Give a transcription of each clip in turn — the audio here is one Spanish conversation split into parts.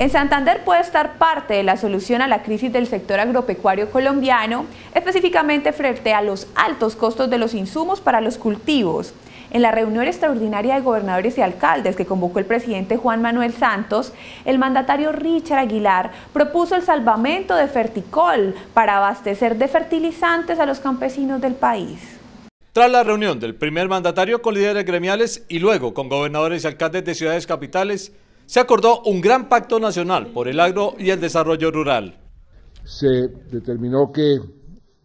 En Santander puede estar parte de la solución a la crisis del sector agropecuario colombiano, específicamente frente a los altos costos de los insumos para los cultivos. En la reunión extraordinaria de gobernadores y alcaldes que convocó el presidente Juan Manuel Santos, el mandatario Richard Aguilar propuso el salvamento de Ferticol para abastecer de fertilizantes a los campesinos del país. Tras la reunión del primer mandatario con líderes gremiales y luego con gobernadores y alcaldes de ciudades capitales, se acordó un gran pacto nacional por el agro y el desarrollo rural. Se determinó que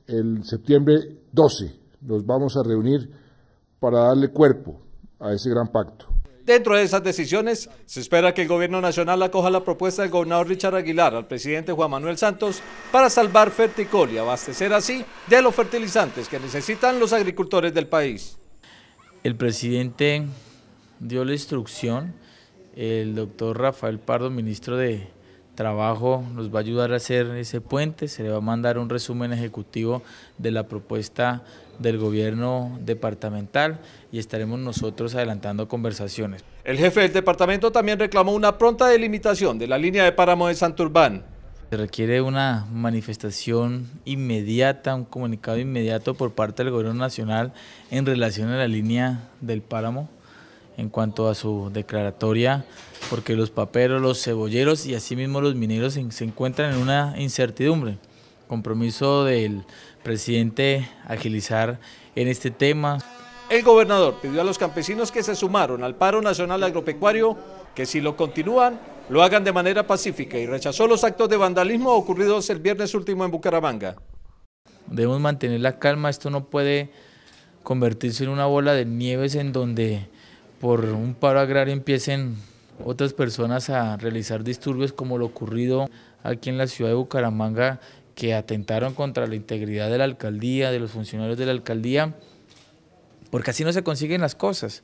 el septiembre 12 nos vamos a reunir para darle cuerpo a ese gran pacto. Dentro de esas decisiones, se espera que el gobierno nacional acoja la propuesta del gobernador Richard Aguilar al presidente Juan Manuel Santos para salvar Ferticol y abastecer así de los fertilizantes que necesitan los agricultores del país. El presidente dio la instrucción el doctor Rafael Pardo, ministro de Trabajo, nos va a ayudar a hacer ese puente. Se le va a mandar un resumen ejecutivo de la propuesta del gobierno departamental y estaremos nosotros adelantando conversaciones. El jefe del departamento también reclamó una pronta delimitación de la línea de páramo de Santurbán. Se requiere una manifestación inmediata, un comunicado inmediato por parte del Gobierno Nacional en relación a la línea del páramo en cuanto a su declaratoria, porque los paperos, los cebolleros y asimismo los mineros se, encuentran en una incertidumbre. Compromiso del presidente agilizar en este tema. El gobernador pidió a los campesinos que se sumaron al paro nacional agropecuario que si lo continúan, lo hagan de manera pacífica y rechazó los actos de vandalismo ocurridos el viernes último en Bucaramanga. Debemos mantener la calma, esto no puede convertirse en una bola de nieves en donde por un paro agrario empiecen otras personas a realizar disturbios como lo ocurrido aquí en la ciudad de Bucaramanga, que atentaron contra la integridad de la alcaldía, de los funcionarios de la alcaldía, porque así no se consiguen las cosas.